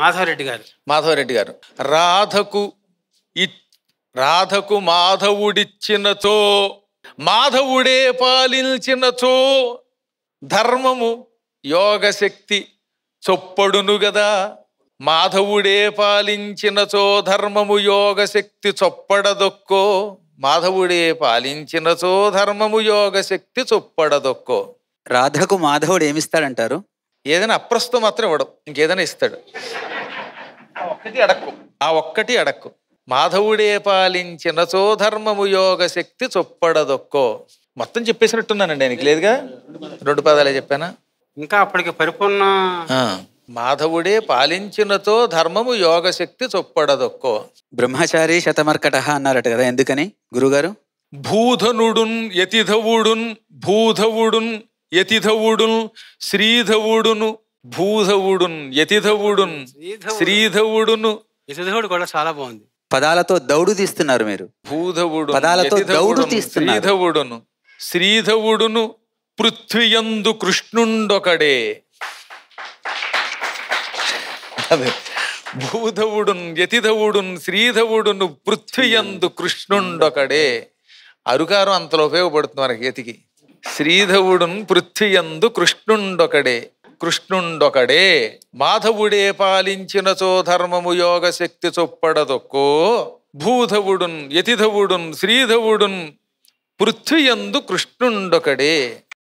మాధవరెడ్డి గారు మాధవరెడ్డి గారు రాధకు రాధకు మాధవుడిచ్చినచో మాధవుడే పాలించినచో ధర్మము యోగశక్తి చొప్పడును గదా మాధవుడే పాలించినచో ధర్మము యోగశక్తి చొప్పడదొక్కో మాధవుడే పాలించినచో ధర్మము యోగశక్తి చొప్పడదొక్కో రాధకు మాధవుడు ఏమిస్తాడంటారు ఏదైనా అప్రస్తుతం మాత్రం ఇవ్వడం ఇంకేదైనా ఇస్తాడు ఒక్కటి అడక్కు ఆ ఒక్కటి అడక్కు మాధవుడే పాలించిన సోధర్మము యోగ శక్తి చొప్పడదొక్కో మొత్తం చెప్పేసినట్టున్నానండి ఆయనకి లేదుగా రెండు పదాలే చెప్పానా ఇంకా అప్పటికి పరిపూర్ణ మాధవుడే పాలించినతో ధర్మము యోగ శక్తి చొప్పడదొక్కో బ్రహ్మచారి శతమర్కట అన్నారట కదా ఎందుకని గురుగారు భూధనుడున్ యతిధవుడున్ భూధవుడున్ యతిధవుడు శ్రీధవుడును భూధవుడు యతిధవుడు శ్రీధవుడును యతిధవుడు కూడా చాలా బాగుంది పదాలతో దౌడు తీస్తున్నారు మీరు భూధవుడు పదాలతో దౌడు శ్రీధవుడును శ్రీధవుడును పృథ్వీయందు కృష్ణుండొకడే భూధవుడు యతిధవుడు శ్రీధవుడును పృథ్వీయందు కృష్ణుండొకడే అరుకారం అంతలో ఉపయోగపడుతుంది మనకి యతికి శ్రీధవుడు పృథ్వీయందు కృష్ణుండొకడే కృష్ణుండొకడే మాధవుడే పాలించిన ధర్మము యోగ శక్తి చొప్పడదొక్కో భూధవుడున్ యతిధవుడున్ శ్రీధవుడున్ పృథ్వీయందు కృష్ణుండొకడే